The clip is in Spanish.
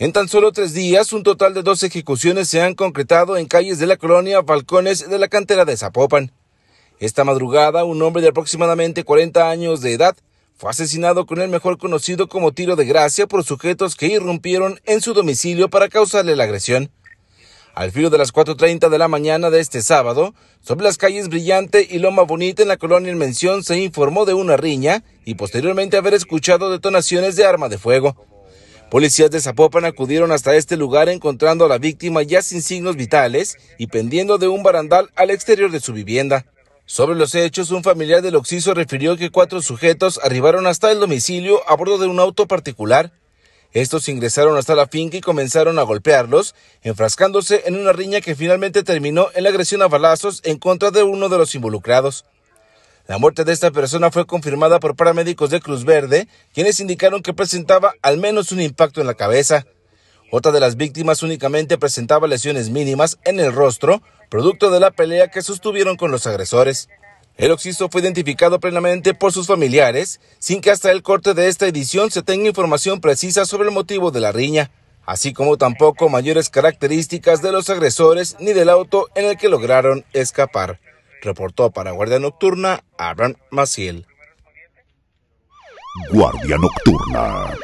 En tan solo tres días, un total de dos ejecuciones se han concretado en calles de la colonia Falcones de la cantera de Zapopan. Esta madrugada, un hombre de aproximadamente 40 años de edad fue asesinado con el mejor conocido como tiro de gracia por sujetos que irrumpieron en su domicilio para causarle la agresión. Al filo de las 4.30 de la mañana de este sábado, sobre las calles Brillante y Loma Bonita en la colonia en mención se informó de una riña y posteriormente haber escuchado detonaciones de arma de fuego. Policías de Zapopan acudieron hasta este lugar encontrando a la víctima ya sin signos vitales y pendiendo de un barandal al exterior de su vivienda. Sobre los hechos, un familiar del Oxiso refirió que cuatro sujetos arribaron hasta el domicilio a bordo de un auto particular. Estos ingresaron hasta la finca y comenzaron a golpearlos, enfrascándose en una riña que finalmente terminó en la agresión a balazos en contra de uno de los involucrados. La muerte de esta persona fue confirmada por paramédicos de Cruz Verde, quienes indicaron que presentaba al menos un impacto en la cabeza. Otra de las víctimas únicamente presentaba lesiones mínimas en el rostro, producto de la pelea que sostuvieron con los agresores. El occiso fue identificado plenamente por sus familiares, sin que hasta el corte de esta edición se tenga información precisa sobre el motivo de la riña, así como tampoco mayores características de los agresores ni del auto en el que lograron escapar. Reportó para Guardia Nocturna Abraham Maciel. Guardia Nocturna.